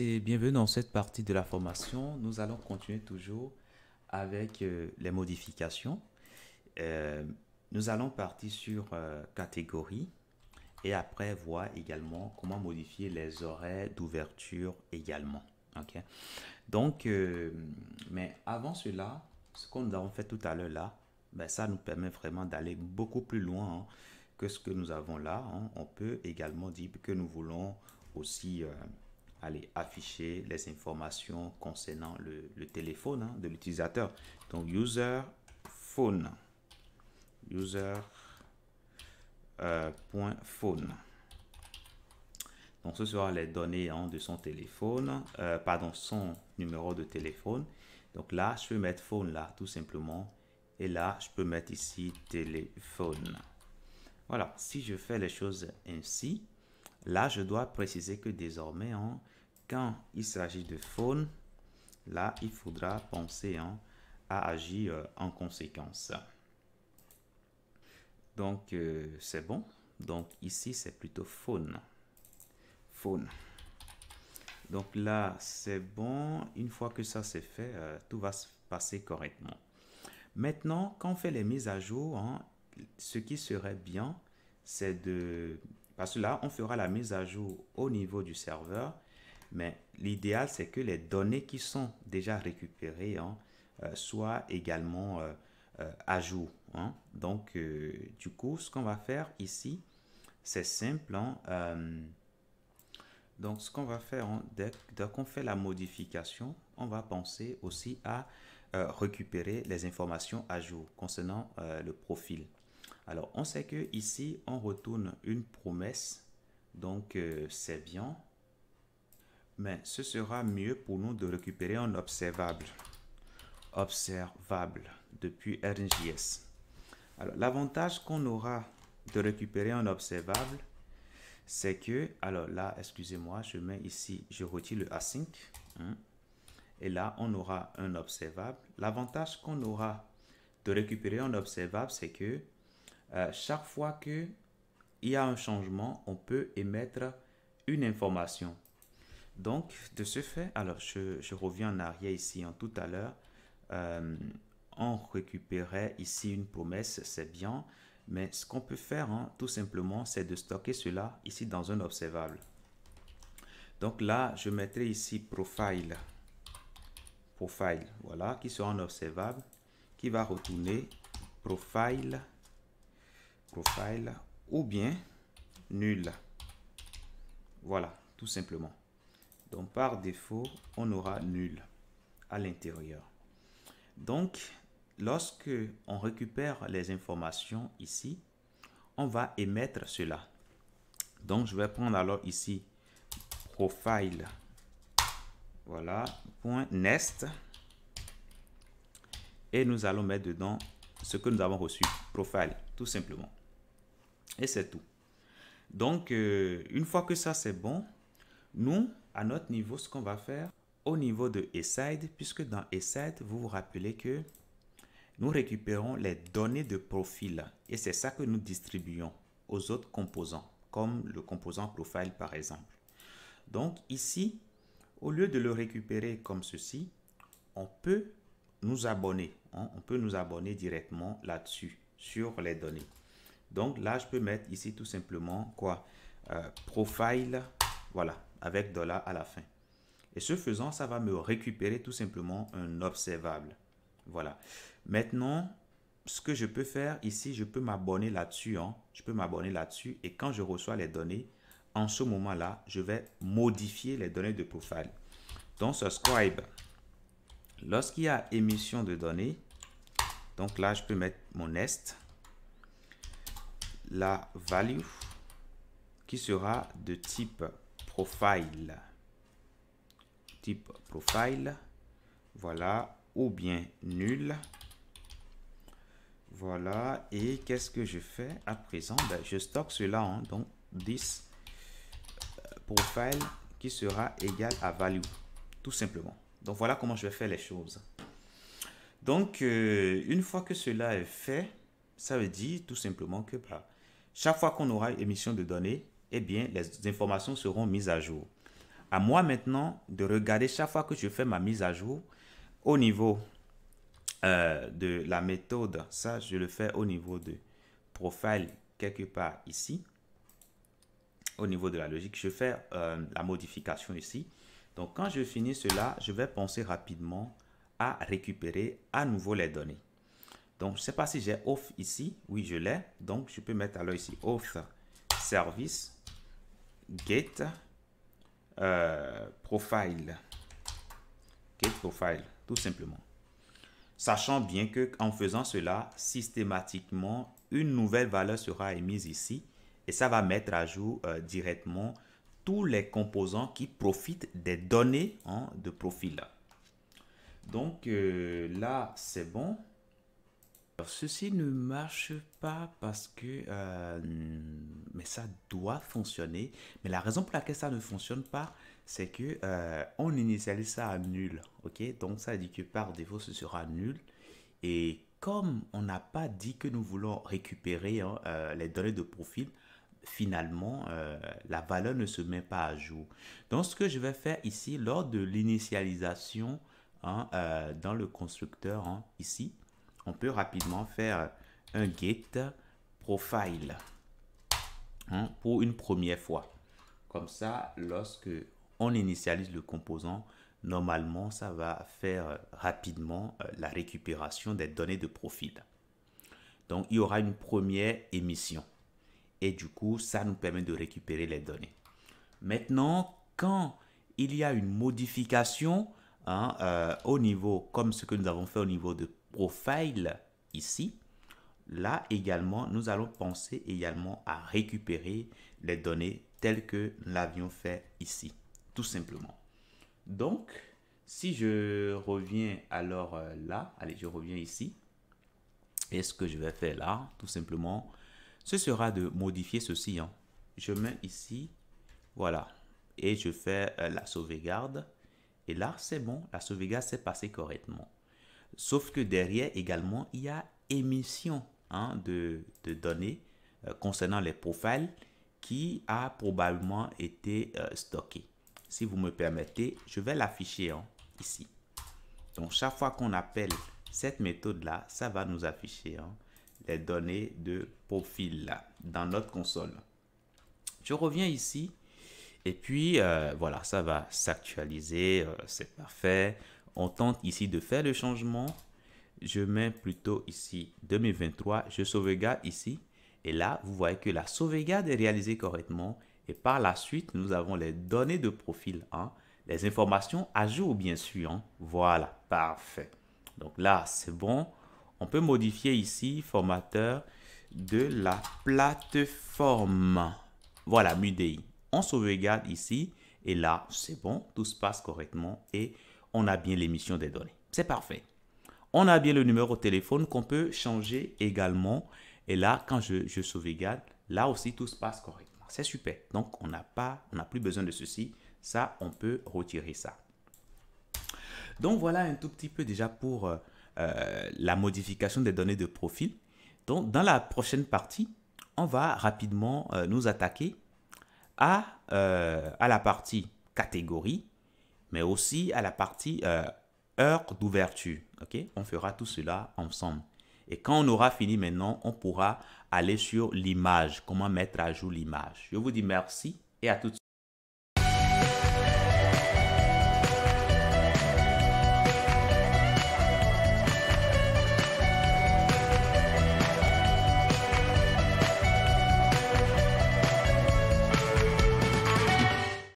bienvenue dans cette partie de la formation. Nous allons continuer toujours avec euh, les modifications. Euh, nous allons partir sur euh, catégorie et après voir également comment modifier les horaires d'ouverture également. ok Donc, mais avant cela, ce qu'on a fait tout à l'heure là, ben, ça nous permet vraiment d'aller beaucoup plus loin hein, que ce que nous avons là. Hein. On peut également dire que nous voulons aussi aller afficher les informations concernant le, téléphone hein, de l'utilisateur. Donc, user phone. User euh, point phone. Donc, ce sera les données hein, de son téléphone, euh, pardon, son numéro de téléphone. Donc là, je vais mettre phone là, tout simplement. Et là, je peux mettre ici téléphone. Voilà, si je fais les choses ainsi, là, je dois préciser que désormais, en hein, quand il s'agit de faune, là, il faudra penser hein, à agir euh, en conséquence. Donc, euh, c'est bon. Donc, ici, c'est plutôt faune. Faune. Donc là, c'est bon. Une fois que ça c'est fait, euh, tout va se passer correctement. Maintenant, quand on fait les mises à jour, hein, ce qui serait bien, c'est de... Parce que là, on fera la mise à jour au niveau du serveur mais l'idéal, c'est que les données qui sont déjà récupérées hein, euh, soient également euh, euh, à jour. Hein. Donc, du coup, ce qu'on va faire ici, c'est simple. Hein, donc, ce qu'on va faire, dès, qu'on fait la modification, on va penser aussi à récupérer les informations à jour concernant le profil. Alors, on sait que ici, on retourne une promesse. Donc, c'est bien mais ce sera mieux pour nous de récupérer un observable. Observable depuis RNJS. Alors, l'avantage qu'on aura de récupérer un observable, c'est que, alors là, excusez-moi, je mets ici, je retire le async. Hein, et là, on aura un observable. L'avantage qu'on aura de récupérer un observable, c'est que euh, chaque fois que il y a un changement, on peut émettre une information. Donc, de ce fait, alors je, reviens en arrière ici, en tout à l'heure, euh, on récupérait ici une promesse, c'est bien, mais ce qu'on peut faire, hein, tout simplement, c'est de stocker cela ici dans un observable. Donc là, je mettrai ici profile, profile, voilà, qui sera un observable, qui va retourner profile, profile, ou bien nul. Voilà, tout simplement. Donc par défaut, on aura nul à l'intérieur. Donc, lorsque on récupère les informations ici, on va émettre cela. Donc, je vais prendre alors ici profile. Voilà, point nest. Et nous allons mettre dedans ce que nous avons reçu, profile, tout simplement. Et c'est tout. Donc, euh, une fois que ça c'est bon, nous, notre niveau, ce qu'on va faire au niveau de side puisque dans 7 vous vous rappelez que nous récupérons les données de profil et c'est ça que nous distribuons aux autres composants, comme le composant profile par exemple. Donc ici, au lieu de le récupérer comme ceci, on peut nous abonner. Hein, on peut nous abonner directement là-dessus, sur les données. Donc là, je peux mettre ici tout simplement quoi euh, Profile, voilà, avec dollar à la fin. Et ce faisant, ça va me récupérer tout simplement un observable. Voilà. Maintenant, ce que je peux faire ici, je peux m'abonner là-dessus. Hein. Je peux m'abonner là-dessus. Et quand je reçois les données, en ce moment-là, je vais modifier les données de profile. ce subscribe. Lorsqu'il y a émission de données, donc là, je peux mettre mon est, la value qui sera de type profile. Type profile. Voilà. Ou bien nul. Voilà. Et qu'est-ce que je fais à présent ben, Je stocke cela en hein, donc 10 euh, profile qui sera égal à value. Tout simplement. Donc voilà comment je vais faire les choses. Donc euh, une fois que cela est fait, ça veut dire tout simplement que bah, chaque fois qu'on aura émission de données, eh bien, les informations seront mises à jour. À moi maintenant de regarder chaque fois que je fais ma mise à jour au niveau euh, de la méthode. Ça, je le fais au niveau de profil quelque part ici. Au niveau de la logique, je fais euh, la modification ici. Donc, quand je finis cela, je vais penser rapidement à récupérer à nouveau les données. Donc, je ne sais pas si j'ai off ici. Oui, je l'ai. Donc, je peux mettre alors ici off service get euh, profile. Get profile, tout simplement. Sachant bien que en faisant cela, systématiquement, une nouvelle valeur sera émise ici et ça va mettre à jour euh, directement tous les composants qui profitent des données hein, de profil. Donc euh, là, c'est bon. Alors, ceci ne marche pas parce que euh, mais ça doit fonctionner. Mais la raison pour laquelle ça ne fonctionne pas, c'est que euh, on initialise ça à nul. Ok, donc ça dit que par défaut ce sera nul. Et comme on n'a pas dit que nous voulons récupérer hein, euh, les données de profil, finalement la valeur ne se met pas à jour. Donc ce que je vais faire ici lors de l'initialisation hein, dans le constructeur hein, ici on peut rapidement faire un get profile hein, pour une première fois. Comme ça, lorsque on initialise le composant, normalement, ça va faire rapidement euh, la récupération des données de profil. Donc, il y aura une première émission. Et du coup, ça nous permet de récupérer les données. Maintenant, quand il y a une modification hein, euh, au niveau, comme ce que nous avons fait au niveau de file ici, là également, nous allons penser également à récupérer les données telles que nous l'avions fait ici, tout simplement. Donc, si je reviens alors euh, là, allez, je reviens ici. Et ce que je vais faire là, tout simplement, ce sera de modifier ceci. Hein. Je mets ici, voilà, et je fais euh, la sauvegarde. Et là, c'est bon, la sauvegarde s'est passée correctement. Sauf que derrière également, il y a émission hein, de, données euh, concernant les profils qui a probablement été euh, stocké. Si vous me permettez, je vais l'afficher hein, ici. Donc, chaque fois qu'on appelle cette méthode-là, ça va nous afficher hein, les données de profil dans notre console. Je reviens ici. Et puis, euh, voilà, ça va s'actualiser. C'est parfait on tente ici de faire le changement. Je mets plutôt ici 2023, je sauvegarde ici. Et là, vous voyez que la sauvegarde est réalisée correctement. Et par la suite, nous avons les données de profil hein. les informations à jour bien sûr. Hein. Voilà, parfait. Donc là, c'est bon. On peut modifier ici, formateur de la plateforme. Voilà, MUDI. On sauvegarde ici. Et là, c'est bon, tout se passe correctement et on a bien l'émission des données. C'est parfait. On a bien le numéro de téléphone qu'on peut changer également. Et là, quand je, je sauvegarde, là aussi, tout se passe correctement. C'est super. Donc, on n'a pas, on plus besoin de ceci. Ça, on peut retirer ça. Donc, voilà un tout petit peu déjà pour euh, euh, la modification des données de profil. Donc, dans la prochaine partie, on va rapidement euh, nous attaquer à la partie catégorie mais aussi à la partie euh, heure d'ouverture. On fera tout cela ensemble. Et quand on aura fini maintenant, on pourra aller sur l'image, comment mettre à jour l'image. Je vous dis merci et à tout de suite.